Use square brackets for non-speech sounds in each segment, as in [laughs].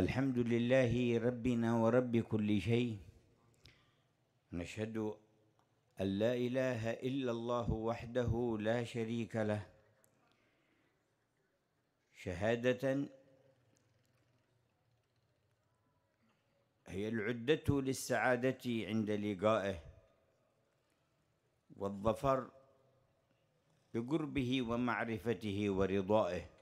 الحمد لله ربنا ورب كل شيء نشهد أن لا إله إلا الله وحده لا شريك له شهادة هي العدة للسعادة عند لقائه والظفر بقربه ومعرفته ورضائه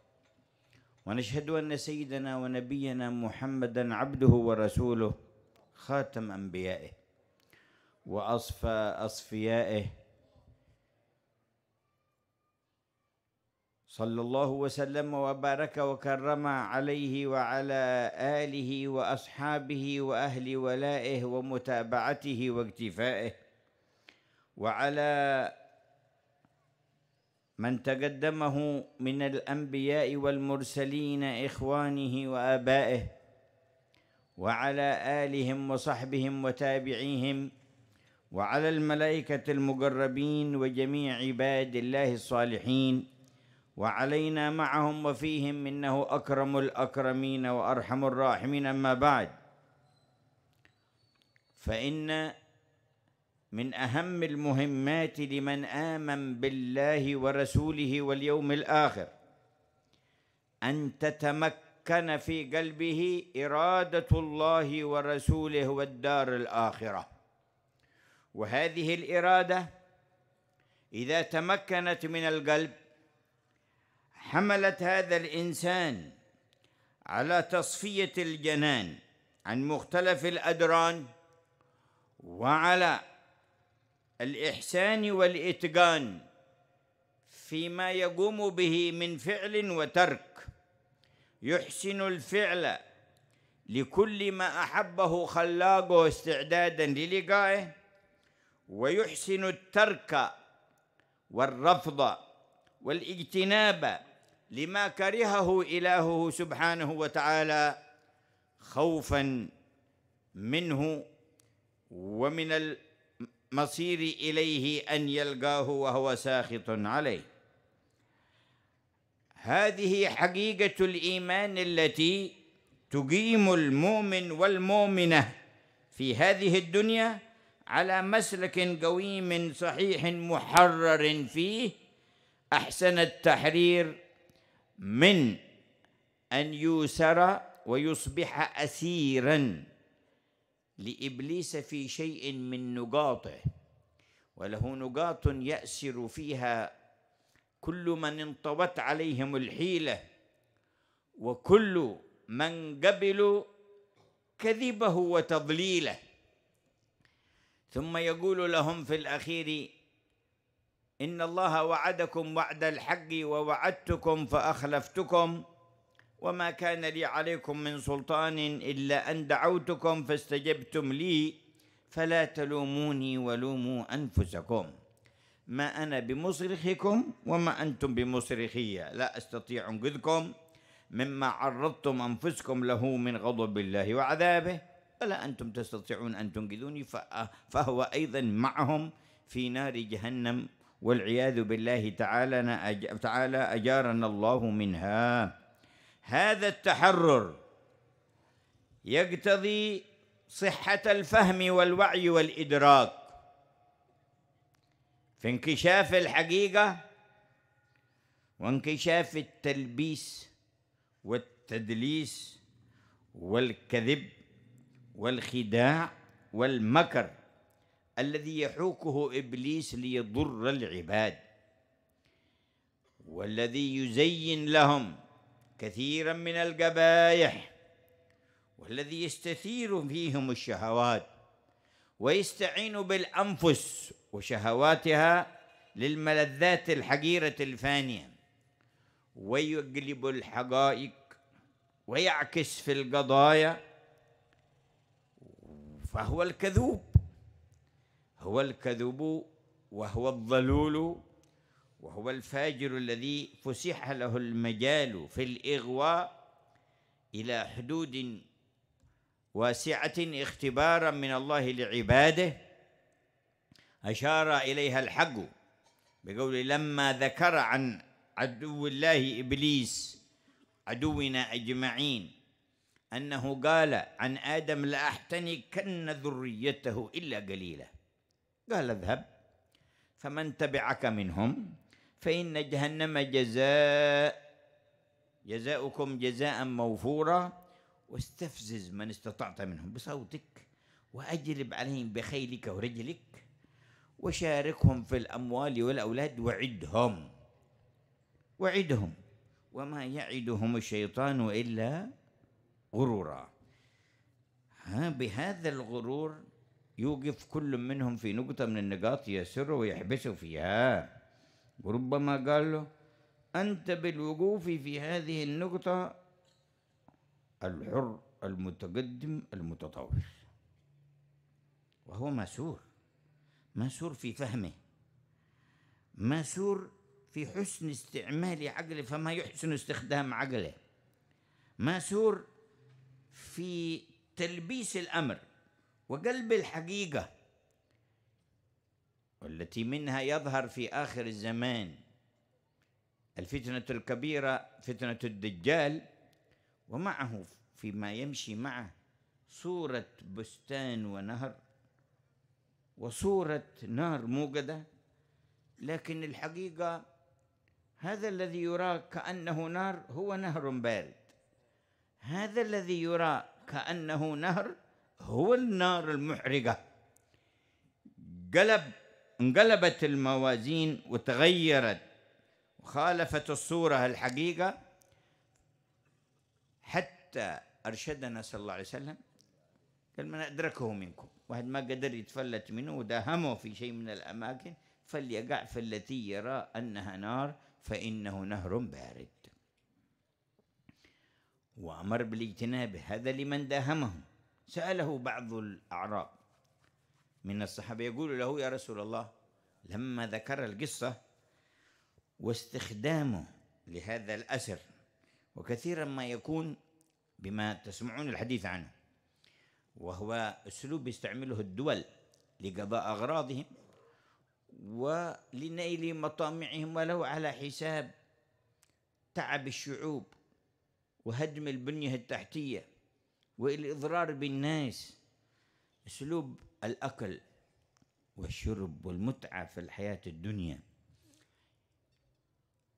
ونشهد أن سيدنا ونبينا محمدا عبده ورسوله خاتم أنبيائه وأصفى أصفيائه صلى الله وسلم وبارك وكرم عليه وعلى آله وأصحابه وأهل ولائه ومتابعته واكتفائه وعلى من تقدمه من الانبياء والمرسلين اخوانه وابائه وعلى الهم وصحبهم وتابعيهم وعلى الملائكه المقربين وجميع عباد الله الصالحين وعلينا معهم وفيهم انه اكرم الاكرمين وارحم الراحمين اما بعد فان من اهم المهمات لمن امن بالله ورسوله واليوم الاخر ان تتمكن في قلبه اراده الله ورسوله والدار الاخره وهذه الاراده اذا تمكنت من القلب حملت هذا الانسان على تصفيه الجنان عن مختلف الادران وعلى الإحسان والإتقان فيما يقوم به من فعل وترك يحسن الفعل لكل ما أحبه خلاقه استعدادا للقائه ويحسن الترك والرفض والاجتناب لما كرهه إلهه سبحانه وتعالى خوفا منه ومن مصير إليه أن يلقاه وهو ساخط عليه هذه حقيقة الإيمان التي تقيم المؤمن والمؤمنة في هذه الدنيا على مسلك قويم صحيح محرر فيه أحسن التحرير من أن يوسر ويصبح أسيراً لابليس في شيء من نقاطه وله نقاط ياسر فيها كل من انطوت عليهم الحيله وكل من قبلوا كذبه وتضليله ثم يقول لهم في الاخير ان الله وعدكم وعد الحق ووعدتكم فاخلفتكم وما كان لي عليكم من سلطان إلا أن دعوتكم فاستجبتم لي فلا تلوموني ولوموا أنفسكم ما أنا بمصرخكم وما أنتم بمصرخي لا أستطيع أنقذكم مما عرضتم أنفسكم له من غضب الله وعذابه ولا أنتم تستطيعون أن تنقذوني فهو أيضا معهم في نار جهنم والعياذ بالله تعالى تعالى أجارنا الله منها هذا التحرر يقتضي صحة الفهم والوعي والإدراك في انكشاف الحقيقة وانكشاف التلبيس والتدليس والكذب والخداع والمكر الذي يحوكه ابليس ليضر العباد والذي يزين لهم كثيرا من القبائح والذي يستثير فيهم الشهوات ويستعين بالأنفس وشهواتها للملذات الحقيرة الفانية ويقلب الحقائق ويعكس في القضايا فهو الكذوب هو الكذب وهو الضلول وهو الفاجر الذي فسح له المجال في الإغواء إلى حدود واسعة اختبارا من الله لعباده أشار إليها الحق بقول لما ذكر عن عدو الله إبليس عدونا أجمعين أنه قال عن آدم لأحتنكن ذريته إلا قليلا قال اذهب فمن تبعك منهم فإن جهنم جزاء جزاؤكم جزاء موفورا واستفزز من استطعت منهم بصوتك وأجلب عليهم بخيلك ورجلك وشاركهم في الأموال والأولاد وعدهم وعدهم وما يعدهم الشيطان إلا غرورا ها بهذا الغرور يوقف كل منهم في نقطة من النقاط يسر ويحبسه فيها وربما قال له أنت بالوقوف في هذه النقطة الحر المتقدم المتطور وهو مسور مسور في فهمه مسور في حسن استعمال عقله فما يحسن استخدام عقله مسور في تلبيس الأمر وقلب الحقيقة والتي منها يظهر في آخر الزمان الفتنة الكبيرة فتنة الدجال ومعه فيما يمشي معه صورة بستان ونهر وصورة نار موجدة لكن الحقيقة هذا الذي يرى كأنه نار هو نهر بارد هذا الذي يرى كأنه نهر هو النار المحرقة قلب انقلبت الموازين وتغيرت وخالفت الصورة الحقيقة حتى أرشدنا صلى الله عليه وسلم قال من أدركه منكم واحد ما قدر يتفلت منه وداهمه في شيء من الأماكن فليقع في التي يرى أنها نار فإنه نهر بارد وأمر بالاجتناب هذا لمن داهمهم سأله بعض الأعراب من الصحابة يقول له يا رسول الله لما ذكر القصة واستخدامه لهذا الأسر وكثيرا ما يكون بما تسمعون الحديث عنه وهو أسلوب يستعمله الدول لقضاء أغراضهم ولنيل مطامعهم ولو على حساب تعب الشعوب وهدم البنية التحتية والإضرار بالناس أسلوب الأكل والشرب والمتعة في الحياة الدنيا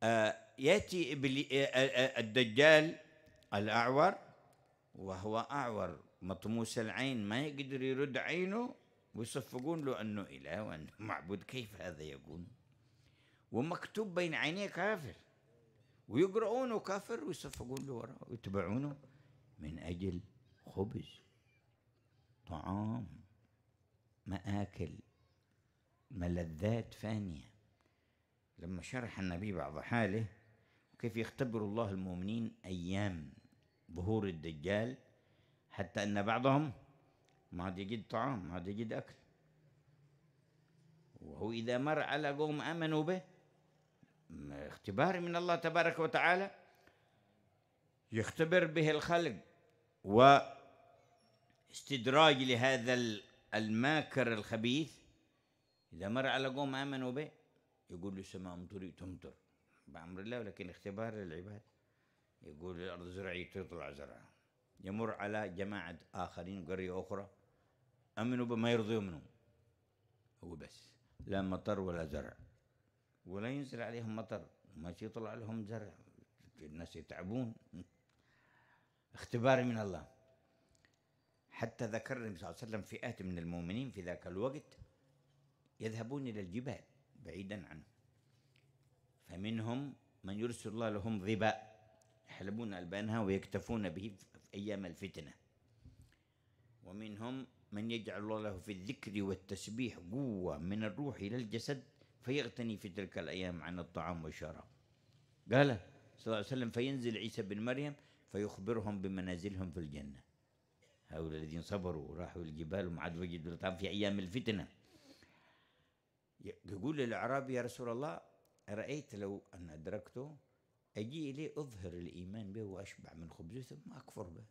آه، يأتي آه، آه، الدجال الأعور وهو أعور مطموس العين ما يقدر يرد عينه ويصفقون له أنه إله وأنه [laughs] معبود كيف هذا يكون ومكتوب بين عينيه كافر ويقرؤونه كافر ويصفقون له وراه ويتبعونه من أجل خبز طعام مآكل ملذات فانية لما شرح النبي بعض حاله وكيف يختبر الله المؤمنين أيام ظهور الدجال حتى أن بعضهم ما عاد يجد طعام ما عاد يجد أكل وهو إذا مر على قوم آمنوا به اختبار من الله تبارك وتعالى يختبر به الخلق واستدراج لهذا الماكر الخبيث إذا مر على قوم آمنوا به يقول السماء امطري تمطر بأمر الله ولكن اختبار للعباد يقول الأرض زرعي تطلع زرعها يمر على جماعة آخرين قرية أخرى أمنوا بما يرضي منهم هو بس لا مطر ولا زرع ولا ينزل عليهم مطر ما يطلع لهم زرع الناس يتعبون اختبار من الله حتى ذكر النبي صلى الله عليه وسلم فئات من المؤمنين في ذاك الوقت يذهبون إلى الجبال بعيدا عنه فمنهم من يرسل الله لهم ظباء يحلبون ألبانها ويكتفون به في أيام الفتنة ومنهم من يجعل الله له في الذكر والتسبيح قوة من الروح إلى الجسد فيغتني في تلك الأيام عن الطعام والشراب قال صلى الله عليه وسلم فينزل عيسى بن مريم فيخبرهم بمنازلهم في الجنة هؤلاء الذين صبروا وراحوا الجبال وما عاد وجدوا طعام في أيام الفتنة يقول للأعرابي يا رسول الله أرأيت لو أن أدركته أجي إليه أظهر الإيمان به وأشبع من خبزه ثم أكفر به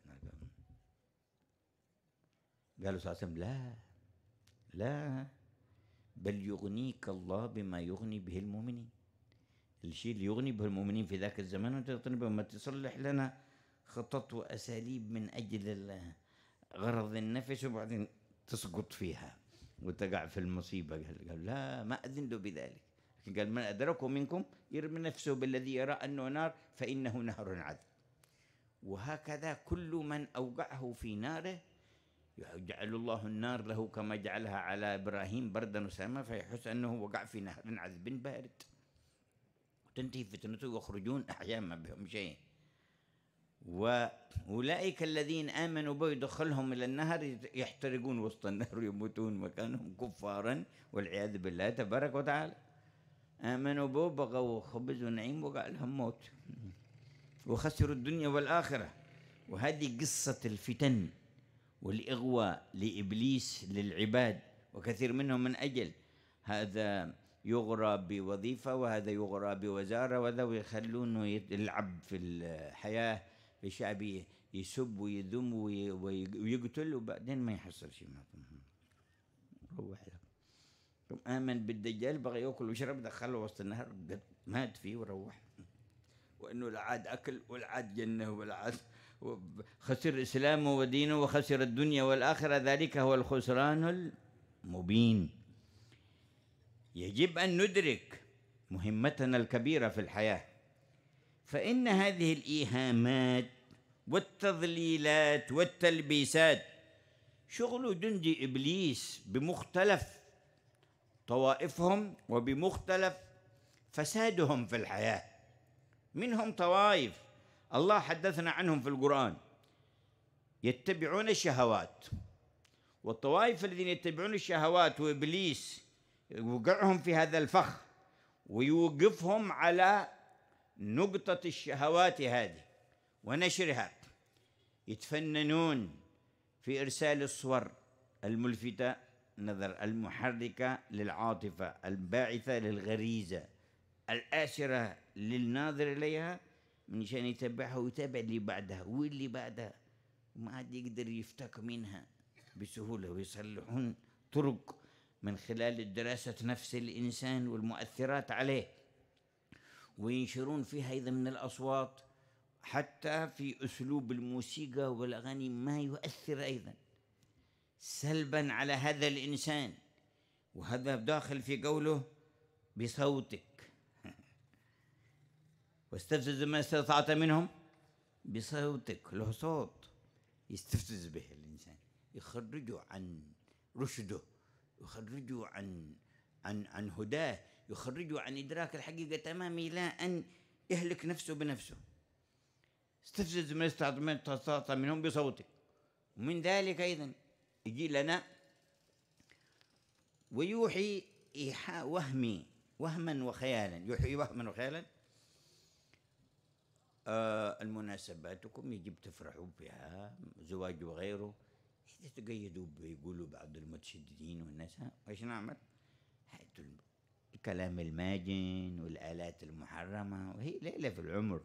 قالوا صلى الله عليه وسلم لا لا بل يغنيك الله بما يغني به المؤمنين الشيء اللي يغني به المؤمنين في ذاك الزمان وتغني به ما تصلح لنا خطط وأساليب من أجل الله غرض النفس وبعدين تسقط فيها وتقع في المصيبة قال لا ما أذن له بذلك قال من أدركه منكم يرمي نفسه بالذي يرى أنه نار فإنه نهر عذب وهكذا كل من أوقعه في ناره يجعل الله النار له كما جعلها على إبراهيم بردا وسلما فيحس أنه وقع في نهر عذب بارد وتنتهي فتنته ويخرجون أحيانا ما بهم شيء وأولئك الذين آمنوا به يدخلهم إلى النهر يحترقون وسط النهر يموتون مكانهم كفارا والعياذ بالله تبارك وتعالى آمنوا به بغوا خبز ونعيم وقالهم موت وخسروا الدنيا والآخرة وهذه قصة الفتن والإغواء لإبليس للعباد وكثير منهم من أجل هذا يغرى بوظيفة وهذا يغرى بوزارة وهذا ويخلونه يلعب في الحياة الشعب يسب ويذم ويقتل وبعدين ما يحصل شيء معكم روح لكم آمن بالدجال بغى ياكل ويشرب دخله وسط النهر مات فيه وروح وانه العاد اكل والعاد جنه والعاد خسر اسلامه ودينه وخسر الدنيا والاخره ذلك هو الخسران المبين يجب ان ندرك مهمتنا الكبيره في الحياه فان هذه الايهامات والتضليلات والتلبيسات شغل جندي ابليس بمختلف طوائفهم وبمختلف فسادهم في الحياه منهم طوائف الله حدثنا عنهم في القران يتبعون الشهوات والطوائف الذين يتبعون الشهوات وابليس يوقعهم في هذا الفخ ويوقفهم على نقطه الشهوات هذه ونشرها يتفننون في إرسال الصور الملفتة نظر المحركة للعاطفة الباعثة للغريزة الآسرة للناظر إليها من شأن يتبعها ويتابع اللي بعدها واللي بعدها ما عاد يقدر يفتك منها بسهولة ويصلحون طرق من خلال دراسة نفس الإنسان والمؤثرات عليه وينشرون فيها أيضا من الأصوات حتى في أسلوب الموسيقى والأغاني ما يؤثر أيضا سلبا على هذا الإنسان وهذا داخل في قوله بصوتك [laughs] واستفزز ما استطعت منهم بصوتك له صوت يستفزز به الإنسان يخرجه عن رشده يخرجه عن عن عن هداه يخرجه عن إدراك الحقيقة تماما إلى أن يهلك نفسه بنفسه استفزز من استطاع من منهم بصوته ومن ذلك أيضا يجي لنا ويوحي إيحاء وهمي وهما وخيالا يوحي وهما وخيالا آه المناسباتكم يجب تفرحوا بها زواج وغيره تقيدوا بيقولوا بعض المتشددين والناس ايش نعمل؟ الكلام الماجن والآلات المحرمة وهي ليلة في العمر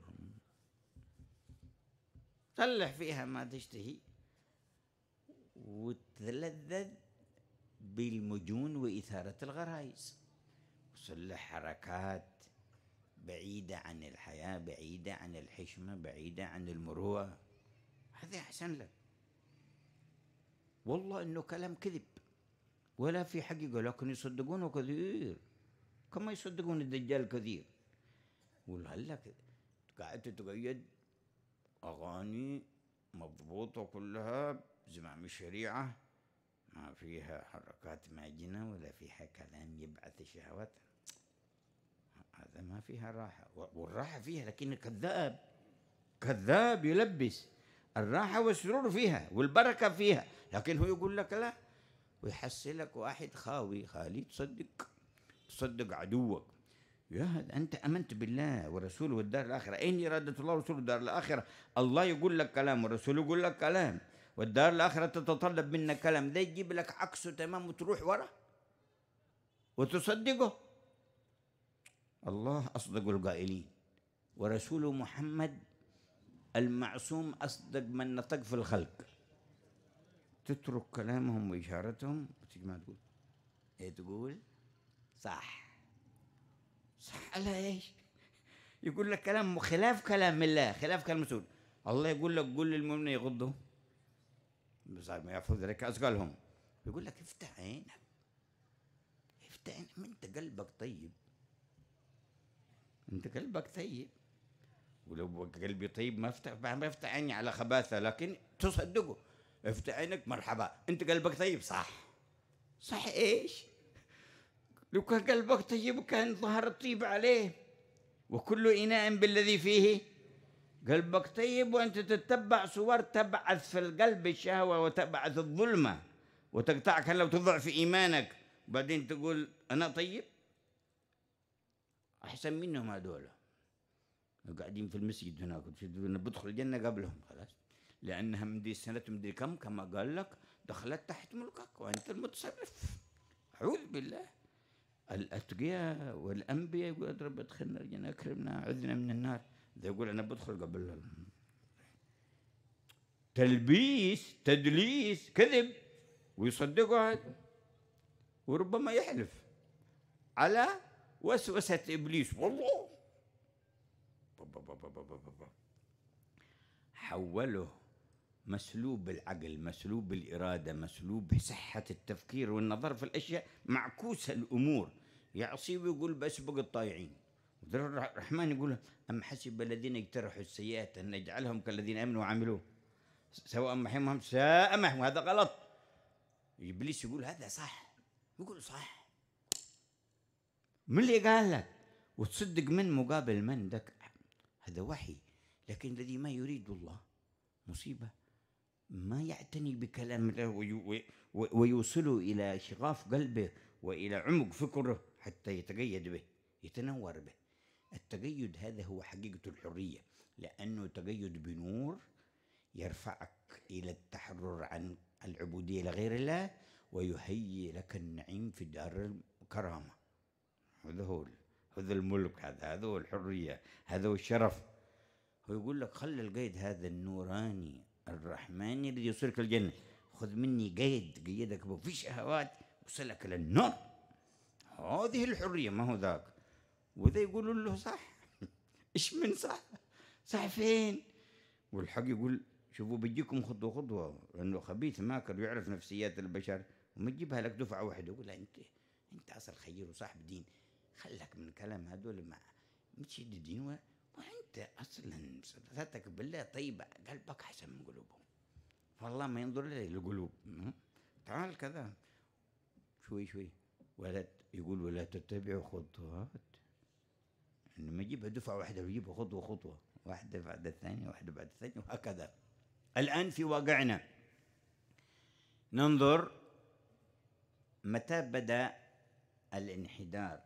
طلع فيها ما تشتهي وتلذذ بالمجون وإثارة الغرائز وصل حركات بعيدة عن الحياة بعيدة عن الحشمة بعيدة عن المروءة هذا أحسن لك والله إنه كلام كذب ولا في حقيقة لكن يصدقونه كثير كما يصدقون الدجال كثير ولعلك قاعد تتقيد أغاني مضبوطة كلها زمام الشريعة ما فيها حركات ماجنة ولا فيها كلام يبعث الشهوات هذا ما فيها راحة والراحة فيها لكن كذاب كذاب يلبس الراحة والسرور فيها والبركة فيها لكن هو يقول لك لا ويحصلك واحد خاوي خالي تصدق تصدق عدوك يا أنت آمنت بالله ورسوله والدار الآخرة اين اراده الله ورسوله والدار الآخرة الله يقول لك كلام والرسول يقول لك كلام والدار الآخرة تتطلب منك كلام ده يجيب لك عكسه تمام وتروح وراه وتصدقه الله أصدق القائلين ورسول محمد المعصوم أصدق من نطق في الخلق تترك كلامهم وإشارتهم وتجمع تقول إيه تقول صح صح على ايش يقول لك كلام خلاف كلام الله خلاف كلام الرسول الله يقول لك قل للمؤمن يغضوا بس ما يحفظ لك اثقالهم يقول لك افتح عينك افتح عينك ما انت قلبك طيب انت قلبك طيب ولو قلبي طيب ما افتح ما افتح عيني على خباثه لكن تصدقه افتح عينك مرحبا انت قلبك طيب صح صح ايش لو كان قلبك طيب كان ظهر الطيب عليه وكل إناء بالذي فيه قلبك طيب وأنت تتبع صور تبعث في القلب الشهوة وتبعث الظلمة وتقطعك لو تضعف إيمانك وبعدين تقول أنا طيب أحسن منهم هذول قاعدين في المسجد هناك بدخل الجنة قبلهم خلاص لأنها من دي السنة دي كم كما قال لك دخلت تحت ملكك وأنت المتصرف أعوذ بالله الأتقياء والأنبياء يقول رب ادخلنا الجنة أكرمنا عذنا من النار ده يقول أنا بدخل قبل تلبيس تدليس كذب ويصدقوا هذا وربما يحلف على وسوسة إبليس والله حوله مسلوب العقل مسلوب الإرادة مسلوب صحة التفكير والنظر في الأشياء معكوس الأمور يعصي ويقول بس بق الطايعين الرحمن يقول أم حسب الذين اجترحوا السيئات أن نجعلهم كالذين آمنوا وعملوا سواء محمهم ساء محيهم هذا غلط إبليس يقول هذا صح يقول صح من اللي قال لك وتصدق من مقابل من دك هذا وحي لكن الذي ما يريد الله مصيبة ما يعتني بكلام الله ويوصله إلى شغاف قلبه وإلى عمق فكره حتى يتجيد به يتنور به التجيد هذا هو حقيقة الحرية لأنه تجيد بنور يرفعك إلى التحرر عن العبودية لغير الله ويهيئ لك النعيم في دار الكرامة هذا هو هذا الملك هذا هذا هو الحرية هذا هو الشرف هو يقول لك خل القيد هذا النوراني الرحماني الذي يوصلك الجنة خذ مني قيد قيدك جيدك في شهوات وصلك للنور هذه الحريه ما هو ذاك وإذا يقولوا له صح [laughs] ايش من صح صح فين والحق يقول شوفوا بيجيكم خطوه خطوه لانه خبيث ماكر ويعرف نفسيات البشر وما تجيبها لك دفعه واحده يقول انت انت اصل خير وصاحب دين خلك من كلام هذول ما متشد دين وانت اصلا صلاتك بالله طيبه قلبك احسن من قلوبهم والله ما ينظر لي للقلوب تعال كذا شوي شوي ولد يقول ولا تتبعوا خطوات انما يجيبها دفعه واحده ويجيبها خطوه خطوه واحده بعد الثانيه واحده بعد الثانيه وهكذا الان في واقعنا ننظر متى بدا الانحدار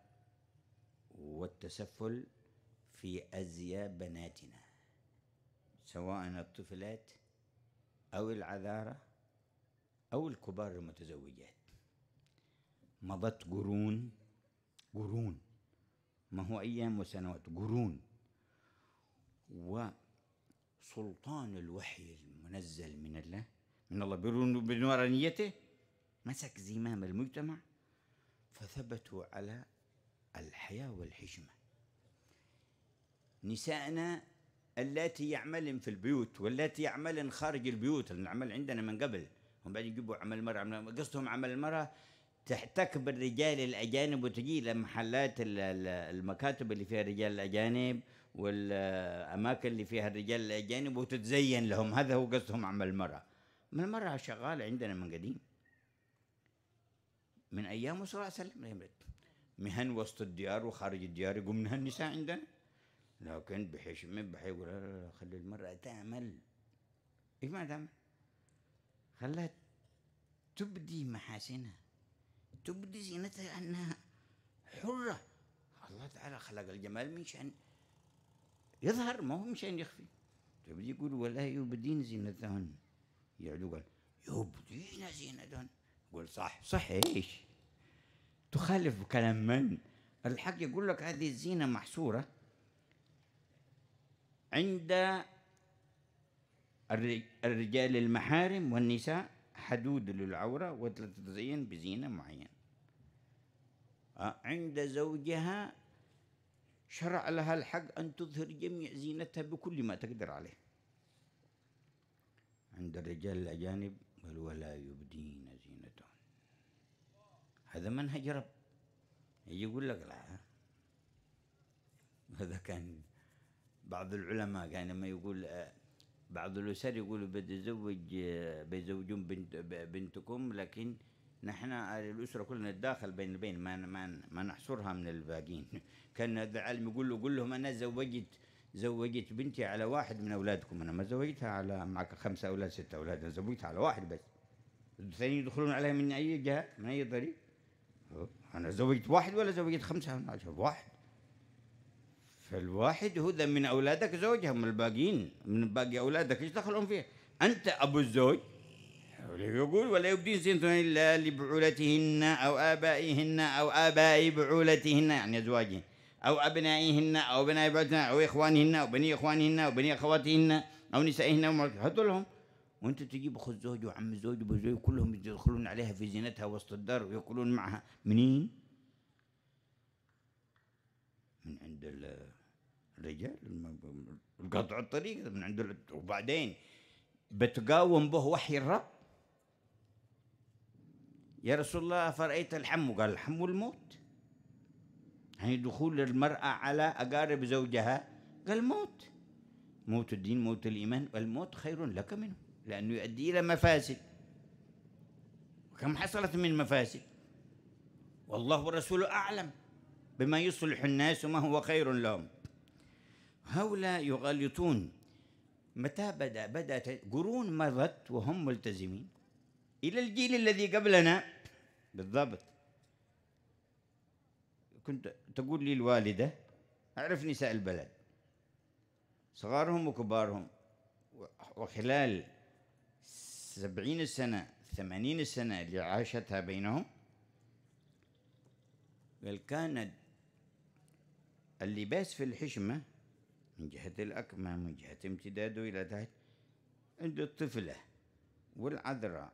والتسفل في ازياء بناتنا سواء الطفلات او العذاره او الكبار المتزوجات مضت قرون قرون ما هو أيام وسنوات قرون وسلطان الوحي المنزل من الله من الله بنورانيته مسك زمام المجتمع فثبتوا على الحياة والحشمة نساءنا اللاتي يعملن في البيوت واللاتي يعملن خارج البيوت العمل عندنا من قبل هم بعدين يجيبوا عمل المرأة قصدهم عمل المرأة تحتك بالرجال الاجانب وتجي لمحلات المكاتب اللي فيها الرجال الاجانب والاماكن اللي فيها الرجال الاجانب وتتزين لهم هذا هو قصدهم عمل المراه من المراه شغاله عندنا من قديم من ايام صلى الله عليه وسلم مهن وسط الديار وخارج الديار يقوم منها النساء عندنا لكن بحشمه من بحيقول خلي المراه تعمل ايش ما تعمل؟ خلاها تبدي محاسنها تبدي زينتها أنها حرة الله تعالى خلق الجمال من شأن يظهر ما هو من شأن يخفي تبدي يقول ولا يبدين زينتهن يعلو قال يبدين زينتهن يقول صح صح ايش تخالف كلام من الحق يقول لك هذه الزينة محصورة عند الرجال المحارم والنساء حدود للعورة وتتزين بزينة معينة عند زوجها شرع لها الحق أن تظهر جميع زينتها بكل ما تقدر عليه عند الرجال الأجانب بل ولا يبدين زينتهن هذا منهج رب يجي يقول لك لا هذا كان بعض العلماء كان لما يقول بعض الأسر يقول بتزوج بيزوجون بنت بنتكم لكن نحن الأسرة كلنا نتداخل بين البين ما ما ما نحصرها من الباقين [laughs] كان العالم يقول له قول لهم أنا زوجت زوجت بنتي على واحد من أولادكم أنا ما زوجتها على معك خمسة أولاد ستة أولاد أنا زوجتها على واحد بس الثانيين يدخلون عليها من أي جهة من أي طريق أنا زوجت واحد ولا زوجت خمسة أنا واحد فالواحد هو من أولادك زوجها من الباقيين من باقي أولادك إيش دخلهم فيها أنت أبو الزوج يقول ولا يبدين زينتهن إلا لبعولتهن أو آبائهن أو آباء بعولتهن يعني أزواجهن أو أبنائهن أو بناء بعولتهن أو إخوانهن أو بني إخوانهن أو بني أخواتهن أو نسائهن أو لهم وانت تجيب اخو الزوج وعم الزوج وابو كلهم يدخلون عليها في زينتها وسط الدار ويقولون معها منين؟ من عند الرجال القطع الطريق من عند وبعدين بتقاوم به وحي الرب يا رسول الله أفرأيت الحم قال الحم الموت يعني دخول المرأة على أقارب زوجها قال موت موت الدين موت الإيمان الموت خير لك منه لأنه يؤدي إلى مفاسد كم حصلت من مفاسد والله ورسوله أعلم بما يصلح الناس وما هو خير لهم هؤلاء يغلطون متى بدأ بدأت قرون مضت وهم ملتزمين إلى الجيل الذي قبلنا بالضبط كنت تقول لي الوالدة أعرف نساء البلد صغارهم وكبارهم وخلال سبعين سنة ثمانين سنة اللي عاشتها بينهم قال كان اللباس في الحشمة من جهة الأكمة من جهة امتداده إلى تحت عند الطفلة والعذراء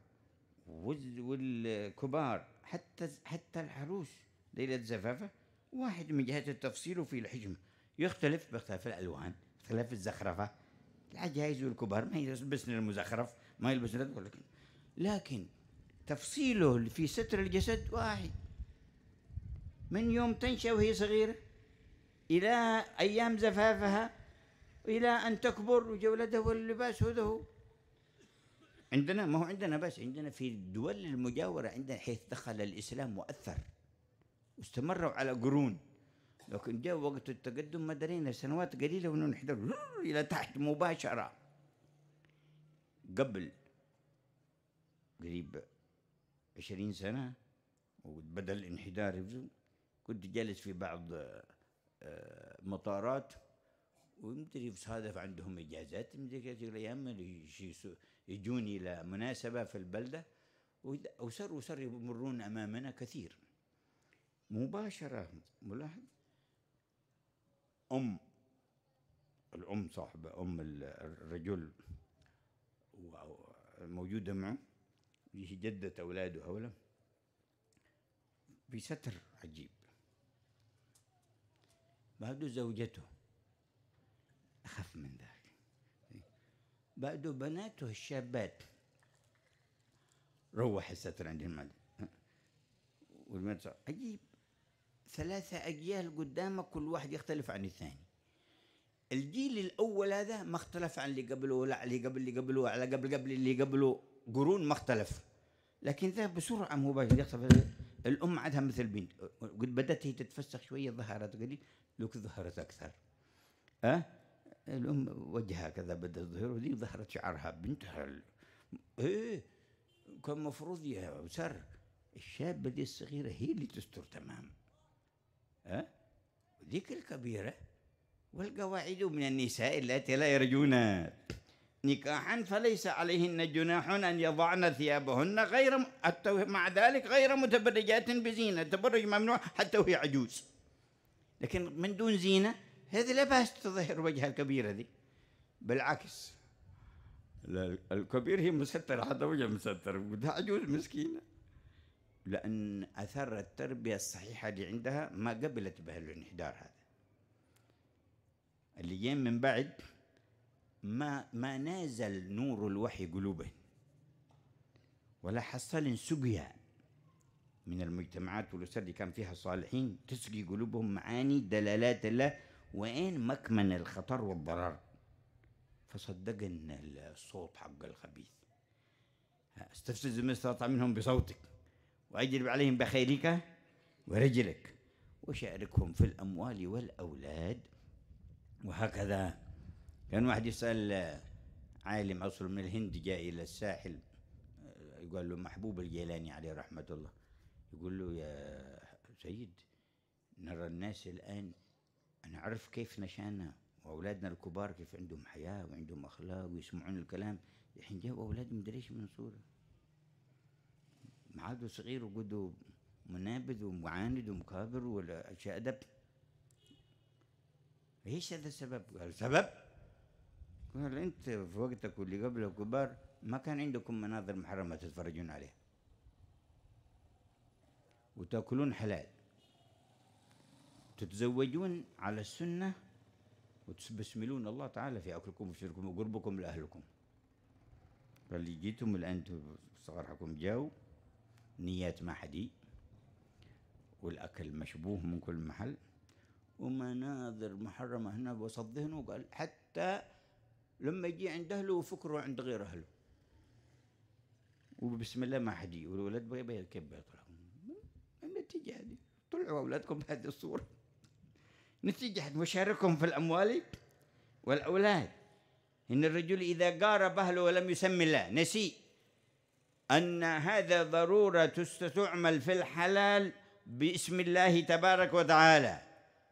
والكبار حتى حتى العروس ليلة زفافه واحد من جهة التفصيل وفي الحجم يختلف باختلاف الألوان اختلاف الزخرفة العجائز والكبار ما يلبسن المزخرف ما يلبسن لكن لكن تفصيله في ستر الجسد واحد من يوم تنشأ وهي صغيرة إلى أيام زفافها إلى أن تكبر وجولته واللباس هذا هو عندنا ما هو عندنا بس عندنا في الدول المجاورة عندنا حيث دخل الإسلام وأثر واستمروا على قرون لكن جاء وقت التقدم ما درينا سنوات قليلة ونحضر [laughs] إلى تحت مباشرة قبل قريب عشرين سنة وبدأ الانحدار كنت جالس في بعض آه، مطارات ومدري صادف عندهم اجازات مدري كيف الايام يجوني إلى مناسبة في البلدة وصار وصار يمرون أمامنا كثير مباشرة ملاحظ أم الأم صاحبة أم الرجل الموجودة معه هي جدة أولاده هؤلاء بستر عجيب بعده زوجته أخف من ذلك بعده بناته الشابات روح الستر عند المال والمدرسة عجيب ثلاثة أجيال قدامك كل واحد يختلف عن الثاني الجيل الأول هذا ما اختلف عن اللي قبله ولا على اللي قبل اللي قبله على قبل قبل اللي قبله قرون ما اختلف لكن ذا بسرعة مباشرة يختلف الأم عادها مثل بنت قد بدأت هي تتفسخ شوية ظهرت قليل لك ظهرت أكثر أه الام وجهها كذا بدا يظهر ودي ظهرت شعرها بنتها ايه كان مفروض يا سر الشابة دي الصغيرة هي اللي تستر تمام ها أه؟ وديك الكبيرة والقواعد من النساء اللاتي لا يرجون نكاحا فليس عليهن جناح أن يضعن ثيابهن غير مع ذلك غير متبرجات بزينة التبرج ممنوع حتى وهي عجوز لكن من دون زينة هذه لا بأس تظهر وجهها الكبير هذه بالعكس الكبير هي مسترة حتى وجه مستر وده عجوز مسكينة لأن أثر التربية الصحيحة اللي عندها ما قبلت الانحدار هذا اللي جايين من بعد ما ما نازل نور الوحي قلوبهم ولا حصل سقيا من المجتمعات والأسر اللي كان فيها الصالحين تسقي قلوبهم معاني دلالات الله وين مكمن الخطر والضرر فصدقن الصوت حق الخبيث استفزز من استطع منهم بصوتك واجلب عليهم بخيلك ورجلك وشاركهم في الاموال والاولاد وهكذا كان واحد يسال عالم اصل من الهند جاء الى الساحل يقول له محبوب الجيلاني عليه رحمه الله يقول له يا سيد نرى الناس الان نعرف كيف نشأنا واولادنا الكبار كيف عندهم حياه وعندهم اخلاق ويسمعون الكلام الحين جابوا اولاد مدري ايش من صوره ما عادوا صغير وقدوا منابذ ومعاند ومكابر ولا اشياء ادب ايش هذا السبب؟ قال سبب؟ قال انت في وقتك واللي قبلك كبار ما كان عندكم مناظر محرمه تتفرجون عليها وتاكلون حلال تتزوجون على السنة وتبسملون الله تعالى في أكلكم وشربكم وقربكم لأهلكم فاللي جيتم الآن صغاركم جاوا نيات ما حدي والأكل مشبوه من كل محل ومناظر محرمة هنا بوسط ذهنه قال حتى لما يجي عند أهله وفكره عند غير أهله وبسم الله ما حد والولد بغي يكبر يطلعوا النتيجة هذه طلعوا أولادكم بهذه الصورة نتيجة مشاركهم في الأموال والأولاد إن الرجل إذا قار أهله ولم يسمي الله نسي أن هذا ضرورة تستعمل في الحلال باسم الله تبارك وتعالى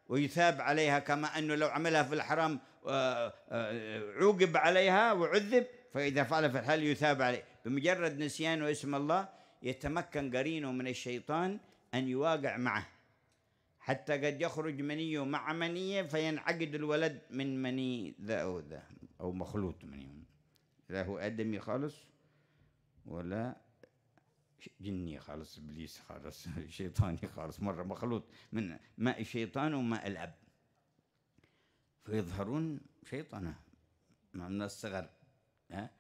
ويثاب عليها كما أنه لو عملها في الحرام آه، آه، عوقب عليها وعذب فإذا فعل في الحلال يثاب عليه بمجرد نسيان اسم الله يتمكن قرينه من الشيطان أن يواقع معه حتى قد يخرج مني مع منية فينعقد الولد من مني ذا أو ذا أو مخلوط منهم لا هو آدمي خالص ولا جني خالص إبليس خالص [laughs] شيطاني خالص مرة مخلوط من ماء الشيطان وماء الأب فيظهرون شيطنة من الصغر ها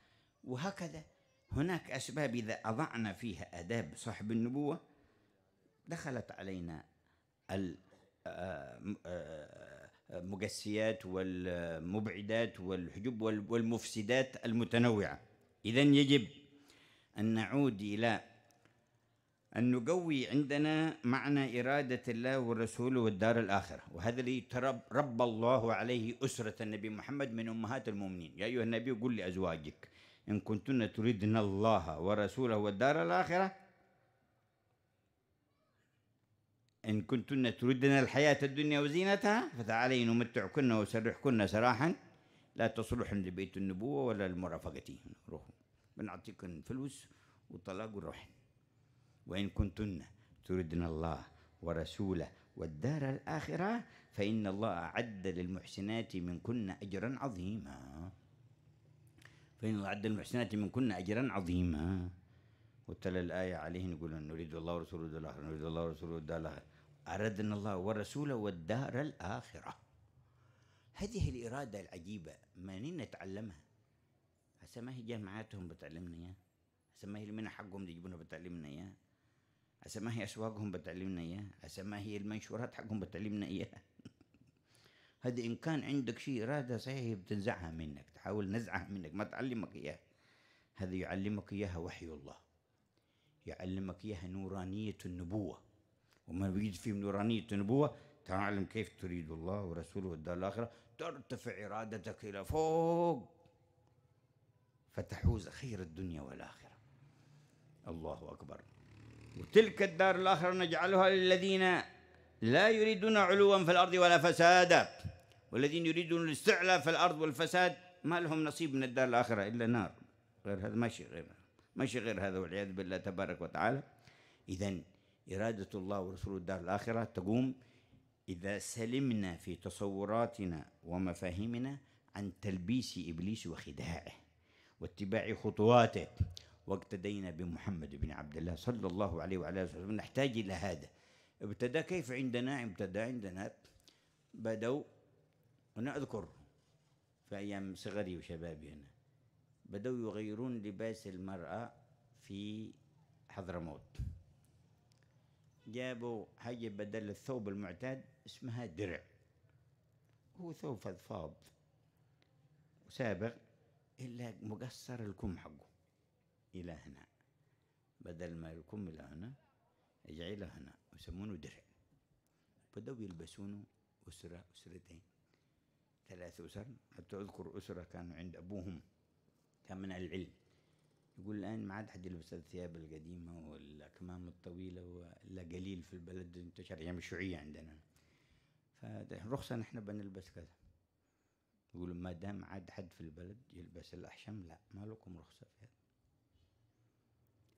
وهكذا هناك أسباب إذا أضعنا فيها آداب صاحب النبوة دخلت علينا آه، آه، المجسيات والمبعدات والحجب والمفسدات المتنوعة إذا يجب أن نعود إلى أن نقوي عندنا معنى إرادة الله ورسوله والدار الآخرة وهذا اللي ترب رب الله عليه أسرة النبي محمد من أمهات المؤمنين يا أيها النبي قل لأزواجك إن كنتن تردن الله ورسوله والدار الآخرة إن كنتن تردن الحياة الدنيا وزينتها فتعالين نمتعكن وسرحكن سراحا لا تصلحن لبيت النبوة ولا لمرافقته روحوا بنعطيكن فلوس وطلاق وروح وإن كنتن تردن الله ورسوله والدار الآخرة فإن الله أعد للمحسنات منكن أجرا عظيما فإن الله أعد للمحسنات منكن أجرا عظيما وتلا الآية عليهن يقولون نريد الله ورسوله الآخرة نريد الله ورسوله الآخرة أردنا الله ورسوله والدار الآخرة هذه الإرادة العجيبة منين نتعلمها هسا ما هي جامعاتهم بتعلمنا إياها هسا ما هي المنح حقهم يجيبونها بتعلمنا إياها هسا ما هي أسواقهم بتعلمنا إياها هسا ما هي المنشورات حقهم بتعلمنا إياها [laughs] هذا إن كان عندك شيء إرادة صحيحة بتنزعها منك تحاول نزعها منك ما تعلمك إياها هذا يعلمك إياها وحي الله يعلمك إياها نورانية النبوة وما يجد فيه من نورانية النبوة تعلم كيف تريد الله ورسوله والدار الآخرة ترتفع إرادتك إلى فوق فتحوز خير الدنيا والآخرة الله أكبر وتلك الدار الآخرة نجعلها للذين لا يريدون علوا في الأرض ولا فسادا والذين يريدون الاستعلاء في الأرض والفساد ما لهم نصيب من الدار الآخرة إلا نار غير هذا ماشي غير ماشي غير هذا والعياذ بالله تبارك وتعالى إذا إرادة الله ورسوله الدار الآخرة تقوم إذا سلمنا في تصوراتنا ومفاهيمنا عن تلبيس إبليس وخداعه واتباع خطواته واقتدينا بمحمد بن عبد الله صلى الله عليه وعلى آله وسلم نحتاج إلى هذا ابتدى كيف عندنا ابتدى عندنا بدأوا أنا أذكر في أيام صغري وشبابي أنا بدأوا يغيرون لباس المرأة في حضرموت جابوا حاجة بدل الثوب المعتاد اسمها درع هو ثوب فضفاض سابغ إلا مقصر الكم حقه إلى هنا بدل ما الكم إلى هنا يجعله هنا يسمونه درع بدأوا يلبسونه أسرة أسرتين ثلاث أسر حتى أذكر أسرة كانوا عند أبوهم كان من العلم يقول الآن ما عاد حد يلبس الثياب القديمة والأكمام الطويلة ولا قليل في البلد انتشر أيام الشيوعية يعني عندنا فرخصة نحن بنلبس كذا يقول ما دام عاد حد في البلد يلبس الأحشم لا ما لكم رخصة في هذا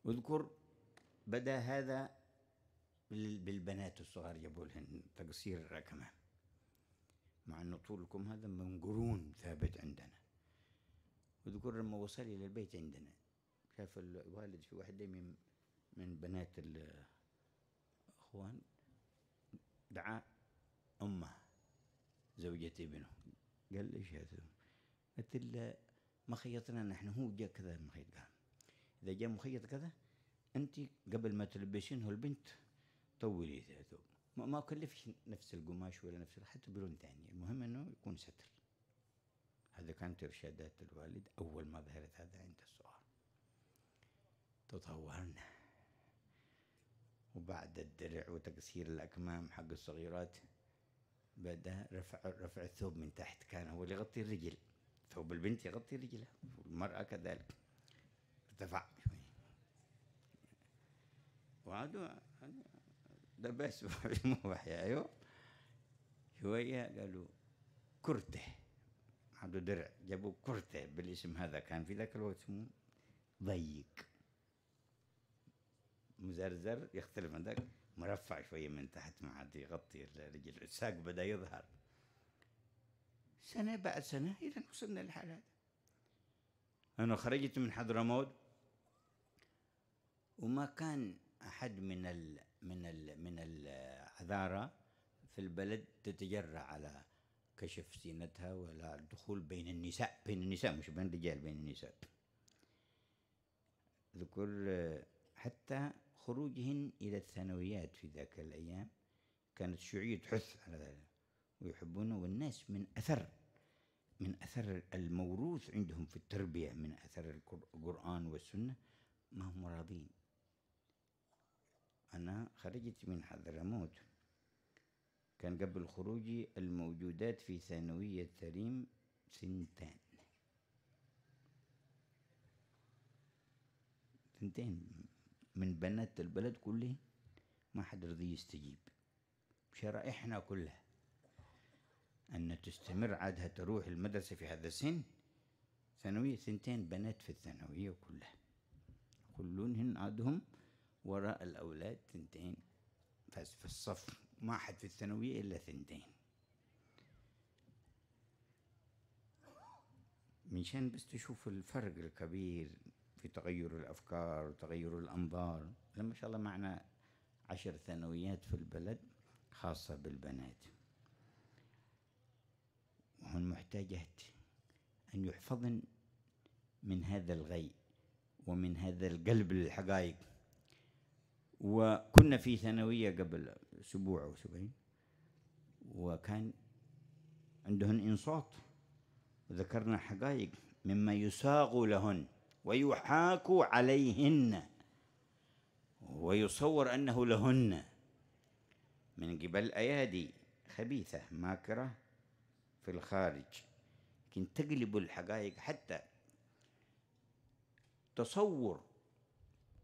واذكر بدا هذا بالبنات الصغار جابوا لهن تقصير الأكمام مع أن طولكم هذا من قرون ثابت عندنا اذكر لما وصل إلى البيت عندنا شاف الوالد في واحدة من من بنات الإخوان دعا أمه زوجة ابنه قال ليش هذا؟ قلت له ما خيطنا نحن هو جاء كذا مخيط قال إذا جاء مخيط كذا أنت قبل ما تلبسينه البنت طولي ثوب ما كلفش نفس القماش ولا نفس حتى بلون ثاني المهم أنه يكون ستر هذا كانت إرشادات الوالد أول ما ظهرت هذا عند الصغار تطورنا وبعد الدرع وتقصير الأكمام حق الصغيرات بدأ رفع رفع الثوب من تحت كان هو اللي يغطي الرجل ثوب البنت يغطي رجلها والمرأة كذلك ارتفع شوي وعادوا ده بس [laughs] أيوه شوية قالوا كرته عبد درع جابوا كرته بالاسم هذا كان في ذاك الوقت اسمه ضيق مزرزر يختلف عن ذاك مرفع شوية من تحت ما عاد يغطي الرجل الساق بدأ يظهر سنة بعد سنة إلى وصلنا للحالة أنا خرجت من حضرموت وما كان أحد من ال من ال من العذارة في البلد تتجرأ على كشف زينتها ولا الدخول بين النساء بين النساء مش بين الرجال بين النساء ذكر حتى خروجهن إلى الثانويات في ذاك الأيام كانت الشيوعية تحث على ذلك ويحبونه والناس من أثر من أثر الموروث عندهم في التربية من أثر القرآن والسنة ما هم راضين أنا خرجت من حضرموت كان قبل خروجي الموجودات في ثانوية تريم سنتان سنتين من بنات البلد كله ما حد رضي يستجيب شرائحنا كلها أن تستمر عادها تروح المدرسة في هذا السن ثانوية ثنتين بنات في الثانوية كلها كلهن عادهم وراء الأولاد ثنتين في الصف ما حد في الثانوية إلا ثنتين من شان بس تشوف الفرق الكبير في تغير الأفكار وتغير الأنظار لما شاء الله معنا عشر ثانويات في البلد خاصة بالبنات وهن محتاجات أن يحفظن من هذا الغي ومن هذا القلب للحقائق وكنا في ثانوية قبل أسبوع أو أسبوعين وكان عندهن إنصات وذكرنا حقائق مما يساغ لهن ويحاك عليهن ويصور أنه لهن من قبل أيادي خبيثة ماكرة في الخارج لكن تقلب الحقائق حتى تصور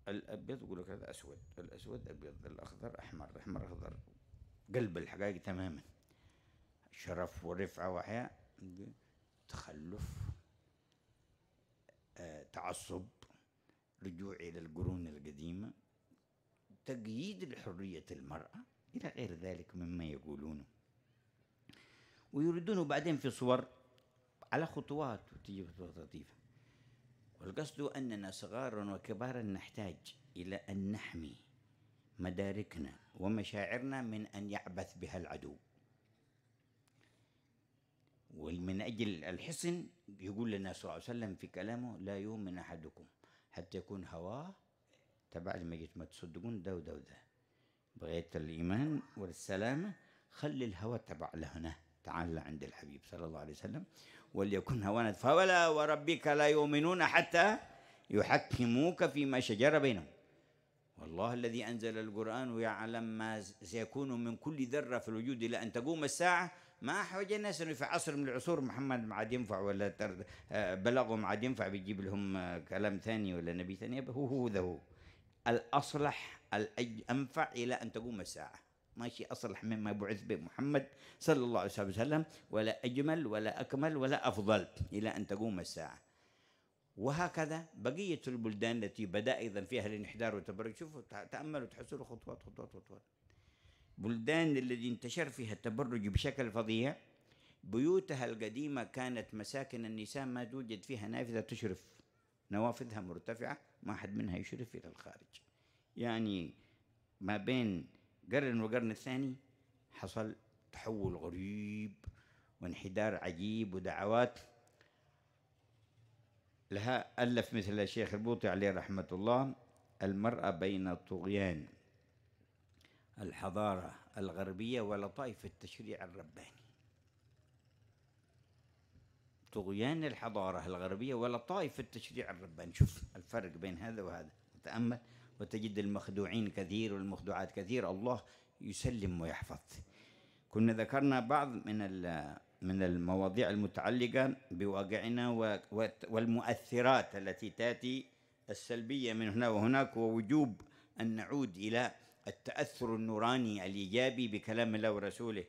الأبيض يقول لك هذا أسود الأسود أبيض الأخضر أحمر الأحمر أخضر قلب الحقائق تماما شرف ورفعة وحياء تخلف تعصب رجوع إلى القرون القديمة تقييد الحرية المرأة إلى غير ذلك مما يقولونه ويردونه بعدين في صور على خطوات وتجي خطوات لطيفة والقصد أننا صغارا وكبارا نحتاج إلى أن نحمي مداركنا ومشاعرنا من أن يعبث بها العدو ومن أجل الحصن يقول لنا صلى الله عليه وسلم في كلامه لا يؤمن أحدكم حتى يكون هواه تبع المجد ما تصدقون ده وده وده بغيت الإيمان والسلامة خلي الهوى تبع لهنا تعال عند الحبيب صلى الله عليه وسلم وليكن هوانا فولا وربك لا يؤمنون حتى يحكموك فيما شجر بينهم والله الذي أنزل القرآن ويعلم ما سيكون من كل ذرة في الوجود إلى أن تقوم الساعة ما حوج الناس انه في عصر من العصور محمد ما عاد ينفع ولا آه، بلغهم ما عاد ينفع بيجيب لهم آه، كلام ثاني ولا نبي ثاني هو هو ذا هو الاصلح الانفع الى ان تقوم الساعه ماشي اصلح مما بعث به محمد صلى الله عليه وسلم ولا اجمل ولا اكمل ولا افضل الى ان تقوم الساعه وهكذا بقيه البلدان التي بدا ايضا فيها الانحدار والتبرج شوفوا تاملوا تحسوا خطوات خطوات خطوات بلدان الذي انتشر فيها التبرج بشكل فظيع بيوتها القديمة كانت مساكن النساء ما توجد فيها نافذة تشرف نوافذها مرتفعة ما حد منها يشرف إلى الخارج يعني ما بين قرن وقرن الثاني حصل تحول غريب وانحدار عجيب ودعوات لها ألف مثل الشيخ البوطي عليه رحمة الله المرأة بين الطغيان الحضارة الغربية ولطائف التشريع الرباني طغيان الحضارة الغربية ولطائف التشريع الرباني شوف الفرق بين هذا وهذا تأمل وتجد المخدوعين كثير والمخدوعات كثير الله يسلم ويحفظ كنا ذكرنا بعض من من المواضيع المتعلقة بواقعنا والمؤثرات التي تأتي السلبية من هنا وهناك ووجوب أن نعود إلى التأثر النوراني الإيجابي بكلام الله ورسوله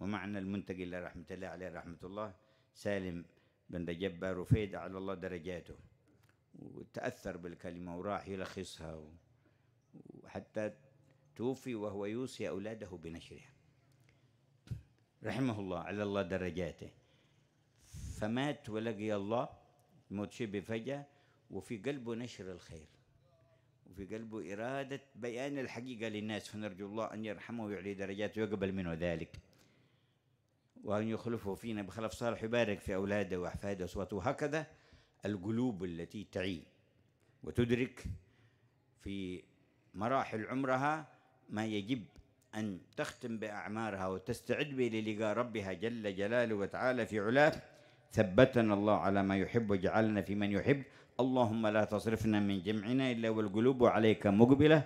ومعنا المنتج إلى رحمة الله عليه رحمة الله سالم بن رجب رفيد على الله درجاته وتأثر بالكلمة وراح يلخصها وحتى توفي وهو يوصي أولاده بنشرها رحمه الله على الله درجاته فمات ولقي الله موت شبه فجأة وفي قلبه نشر الخير وفي قلبه إرادة بيان الحقيقة للناس فنرجو الله أن يرحمه ويعلي درجاته ويقبل منه ذلك وأن يخلفه فينا بخلف صالح يبارك في أولاده وأحفاده وأصواته وهكذا القلوب التي تعي وتدرك في مراحل عمرها ما يجب أن تختم بأعمارها وتستعد به للقاء ربها جل جلاله وتعالى في علاه ثبتنا الله على ما يحب وجعلنا في من يحب اللهم لا تصرفنا من جمعنا إلا والقلوب عليك مقبلة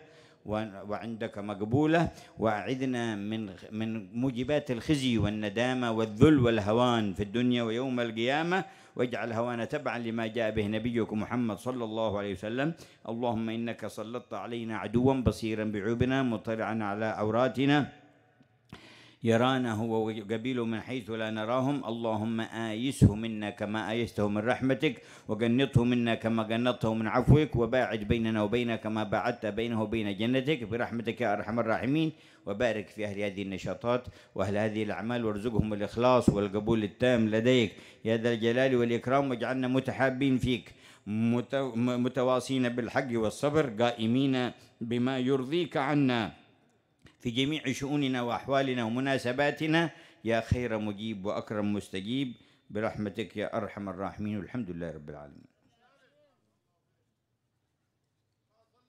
وعندك مقبولة وأعذنا من من موجبات الخزي والندامة والذل والهوان في الدنيا ويوم القيامة واجعل هوانا تبعا لما جاء به نبيك محمد صلى الله عليه وسلم اللهم إنك سلطت علينا عدوا بصيرا بعيوبنا مطلعا على عوراتنا يرانا هو وقبيله من حيث لا نراهم اللهم آيسه منا كما آيسته من رحمتك وجنته منا كما جنته من عفوك وباعد بيننا وبينك كما باعدت بينه وبين جنتك برحمتك يا أرحم الراحمين وبارك في أهل هذه النشاطات وأهل هذه الأعمال وارزقهم الإخلاص والقبول التام لديك يا ذا الجلال والإكرام واجعلنا متحابين فيك متواصين بالحق والصبر قائمين بما يرضيك عنا في جميع شؤوننا واحوالنا ومناسباتنا يا خير مجيب واكرم مستجيب برحمتك يا ارحم الراحمين والحمد لله رب العالمين